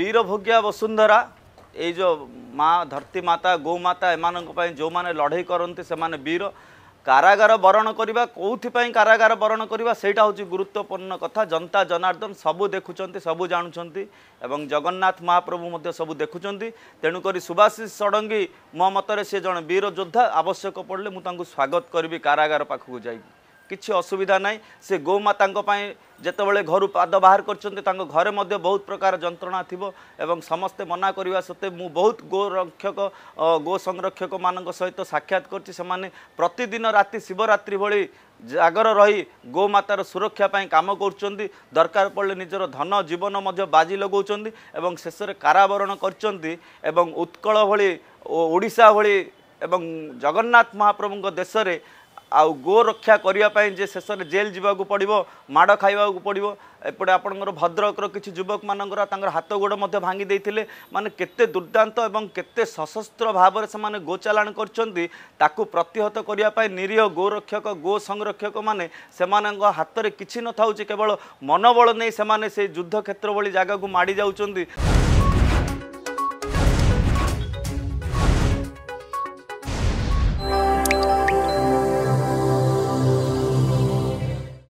ବୀରଭୋଗ୍ୟା ବସୁନ୍ଧରା ଏଇ ଯେଉଁ ମା ଧରତୀ ମାତା ଗୋମାତା ଏମାନଙ୍କ ପାଇଁ ଯେଉଁମାନେ ଲଢ଼େଇ କରନ୍ତି ସେମାନେ ବୀର କାରାଗାର ବରଣ କରିବା କେଉଁଥିପାଇଁ କାରାଗାର ବରଣ କରିବା ସେଇଟା ହେଉଛି ଗୁରୁତ୍ୱପୂର୍ଣ୍ଣ କଥା ଜନତା ଜନାର୍ଦ୍ଦନ ସବୁ ଦେଖୁଛନ୍ତି ସବୁ ଜାଣୁଛନ୍ତି ଏବଂ ଜଗନ୍ନାଥ ମହାପ୍ରଭୁ ମଧ୍ୟ ସବୁ ଦେଖୁଛନ୍ତି ତେଣୁକରି ସୁବାଶିଷ ଷଡ଼ଙ୍ଗୀ ମୋ ମତରେ ସେ ଜଣେ ବୀର ଯୋଦ୍ଧା ଆବଶ୍ୟକ ପଡ଼ିଲେ ମୁଁ ତାଙ୍କୁ ସ୍ୱାଗତ କରିବି କାରାଗାର ପାଖକୁ ଯାଇକି କିଛି ଅସୁବିଧା ନାହିଁ ସେ ଗୋମାତାଙ୍କ ପାଇଁ ଯେତେବେଳେ ଘରୁ ପାଦ ବାହାର କରିଛନ୍ତି ତାଙ୍କ ଘରେ ମଧ୍ୟ ବହୁତ ପ୍ରକାର ଯନ୍ତ୍ରଣା ଥିବ ଏବଂ ସମସ୍ତେ ମନା କରିବା ସତ୍ତ୍ୱେ ମୁଁ ବହୁତ ଗୋ ରକ୍ଷକ ଗୋ ସଂରକ୍ଷକମାନଙ୍କ ସହିତ ସାକ୍ଷାତ କରିଛି ସେମାନେ ପ୍ରତିଦିନ ରାତି ଶିବରାତ୍ରି ଭଳି ଜାଗର ରହି ଗୋମାତାର ସୁରକ୍ଷା ପାଇଁ କାମ କରୁଛନ୍ତି ଦରକାର ପଡ଼ିଲେ ନିଜର ଧନ ଜୀବନ ମଧ୍ୟ ବାଜି ଲଗାଉଛନ୍ତି ଏବଂ ଶେଷରେ କାରାବରଣ କରିଛନ୍ତି ଏବଂ ଉତ୍କଳ ଭଳି ଓଡ଼ିଶା ଭଳି ଏବଂ ଜଗନ୍ନାଥ ମହାପ୍ରଭୁଙ୍କ ଦେଶରେ ଆଉ ଗୋ ରକ୍ଷା କରିବା ପାଇଁ ଯେ ଶେଷରେ ଜେଲ୍ ଯିବାକୁ ପଡ଼ିବ ମାଡ଼ ଖାଇବାକୁ ପଡ଼ିବ ଏପଟେ ଆପଣଙ୍କର ଭଦ୍ରକର କିଛି ଯୁବକମାନଙ୍କର ତାଙ୍କର ହାତ ଗୋଡ଼ ମଧ୍ୟ ଭାଙ୍ଗି ଦେଇଥିଲେ ମାନେ କେତେ ଦୁର୍ଦ୍ଦାନ୍ତ ଏବଂ କେତେ ସଶସ୍ତ୍ର ଭାବରେ ସେମାନେ ଗୋ ଚାଲାଣ କରିଛନ୍ତି ତାକୁ ପ୍ରତିହତ କରିବା ପାଇଁ ନିରୀହ ଗୋରକ୍ଷକ ଗୋ ସଂରକ୍ଷକମାନେ ସେମାନଙ୍କ ହାତରେ କିଛି ନଥାଉଛି କେବଳ ମନୋବଳ ନେଇ ସେମାନେ ସେଇ ଯୁଦ୍ଧକ୍ଷେତ୍ର ଭଳି ଜାଗାକୁ ମାଡ଼ି ଯାଉଛନ୍ତି